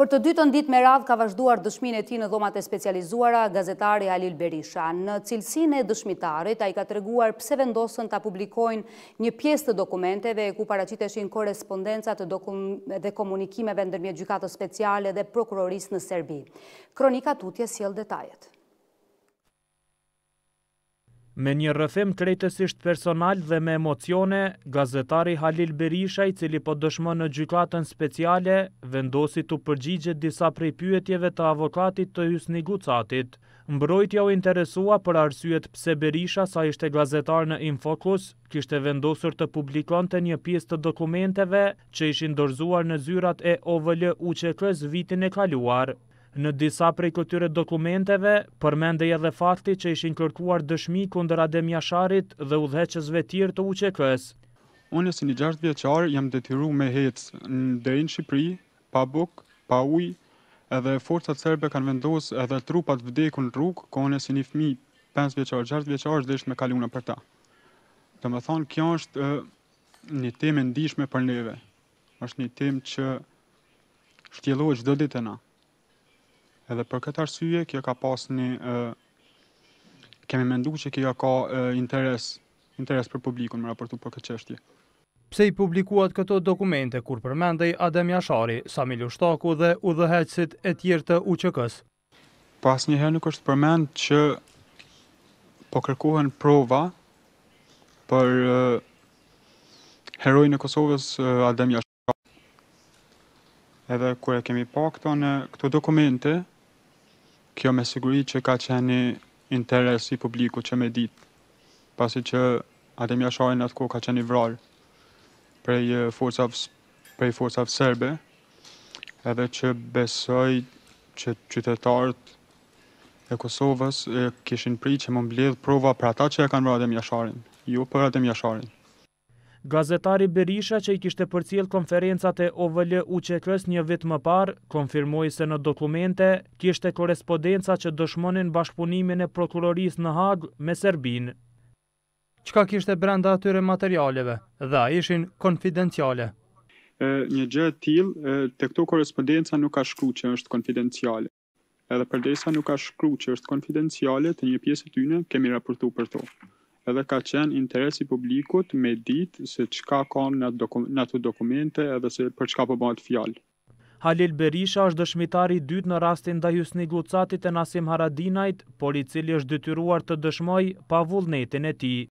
Për të dytën dit me radhë ka vazhduar dëshmin e ti në dhomat e specializuara gazetari Halil Berisha. Në cilësin e dëshmitarit, a i ka të reguar pse vendosën të publikojnë një pjesë të dokumenteve ku paracitëshin korespondencat dhe komunikimeve në dërmje gjykatës speciale dhe prokuroris në Serbi. Kronika tutje s'jel detajet. Me një rëfim tretësisht personal dhe me emocione, gazetari Halil Berisha, i cili po dëshmë në gjykatën speciale, vendosi të përgjigjet disa prej pyetjeve të avokatit të Hysni Gucatit. Mbrojtja u interesua për arsyet pse Berisha sa ishte gazetar në Infocus, kishte vendosur të publikon të një pjesë të dokumenteve që ishin dorzuar në zyrat e OVL uqk vitin e kaluar. Në disa prej këtyre dokumenteve, përmende edhe fakti që ishin kërkuar dëshmi kundër Adem Jasharit dhe udheqësve tjirë të uqekës. s Unë e si një gjartë vjeqarë jam detyru me hecë në dejnë Shqipëri, pa bukë, pa ujë, edhe forcat serbe kanë vendosë edhe trupat vdeku në rrugë, ko unë e si një fmi 5 vjeqarë, 6 vjeqarë është dhe me kaluna për ta. Të më thonë, kjo është një temë ndishme për neve, është një temë që shtjelohë gjithë dhe dhe na. Edhe për këtë arsye, kjo ka pas një ë uh, kemi menduar se kjo ka uh, interes, interes për publikun me raportu për këtë çështje. Pse i publikuat këto dokumente kur përmendej Adem Jashari, Samil Ushtaku dhe udhëheqësit e tjerë të UQK-s? Pas një herë nuk është përmend që po kërkohen prova për heroin e Kosovës Adem Jashari. Edhe kërë kemi pa këto në këto dokumente, Kjo me siguri që ka qeni interesi publiku që me ditë, pasi që Adem Jasharin atë kohë ka qeni vrarë prej forësavë serbe edhe që besoj që qytetarët e Kosovës kishin pri që më mbledhë prova për ata që e kanë vrarë Adem Jasharin, ju jo për Adem Jasharin. Gazetari Berisha që i kishte për cilë konferencat e OVL UQK-s një vit më parë, konfirmoj se në dokumente kishte korespodenca që dëshmonin bashkëpunimin e prokuroris në Hagë me Serbinë. Qka kishte brenda atyre materialeve dhe a ishin konfidenciale? Një gjë t'il, të këto korespondenca nuk ka shkru që është konfidenciale. Edhe përdesa nuk ka shkru që është konfidenciale të një pjesë t'yne kemi raportu për to edhe ka qenë interesi publikut me ditë se qka ka në, dokum në të dokumente edhe se për qka përbohet po fjallë. Halil Berisha është dëshmitari dytë në rastin da Jusni Glucatit e Nasim Haradinajt, por i cili është dëtyruar të dëshmoj pa vullnetin e ti.